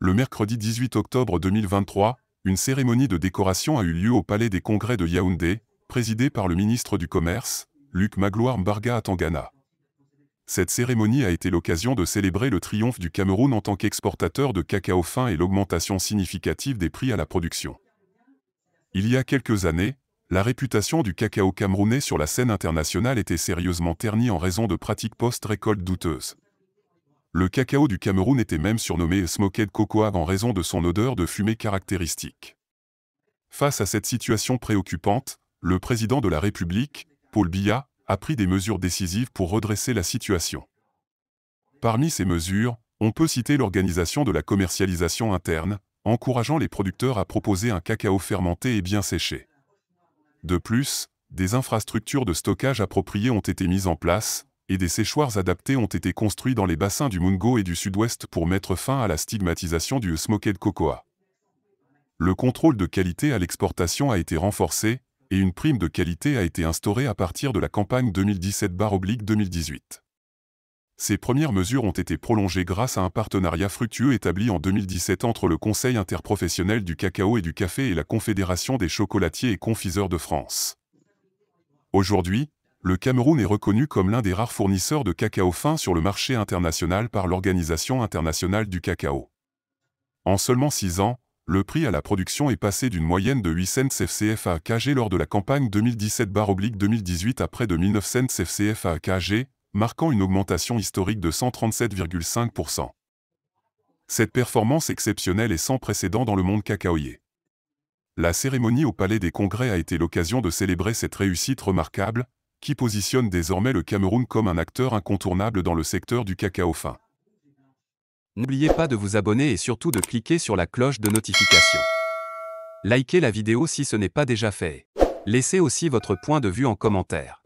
Le mercredi 18 octobre 2023, une cérémonie de décoration a eu lieu au Palais des Congrès de Yaoundé, présidée par le ministre du Commerce, Luc Magloire Mbarga Tangana. Cette cérémonie a été l'occasion de célébrer le triomphe du Cameroun en tant qu'exportateur de cacao fin et l'augmentation significative des prix à la production. Il y a quelques années, la réputation du cacao camerounais sur la scène internationale était sérieusement ternie en raison de pratiques post-récolte douteuses. Le cacao du Cameroun était même surnommé Smoked Cocoa en raison de son odeur de fumée caractéristique. Face à cette situation préoccupante, le président de la République, Paul Biya, a pris des mesures décisives pour redresser la situation. Parmi ces mesures, on peut citer l'organisation de la commercialisation interne, encourageant les producteurs à proposer un cacao fermenté et bien séché. De plus, des infrastructures de stockage appropriées ont été mises en place, et des séchoirs adaptés ont été construits dans les bassins du Mungo et du Sud-Ouest pour mettre fin à la stigmatisation du smoked cocoa. Le contrôle de qualité à l'exportation a été renforcé, et une prime de qualité a été instaurée à partir de la campagne 2017-2018. Ces premières mesures ont été prolongées grâce à un partenariat fructueux établi en 2017 entre le Conseil interprofessionnel du cacao et du café et la Confédération des chocolatiers et confiseurs de France. Aujourd'hui, le Cameroun est reconnu comme l'un des rares fournisseurs de cacao fin sur le marché international par l'Organisation internationale du cacao. En seulement 6 ans, le prix à la production est passé d'une moyenne de 8 cents FCFA à KG lors de la campagne 2017-2018 à près de 19 cents FCFA KG, marquant une augmentation historique de 137,5%. Cette performance exceptionnelle est sans précédent dans le monde cacaoyer. La cérémonie au Palais des Congrès a été l'occasion de célébrer cette réussite remarquable, qui positionne désormais le Cameroun comme un acteur incontournable dans le secteur du cacao fin. N'oubliez pas de vous abonner et surtout de cliquer sur la cloche de notification. Likez la vidéo si ce n'est pas déjà fait. Laissez aussi votre point de vue en commentaire.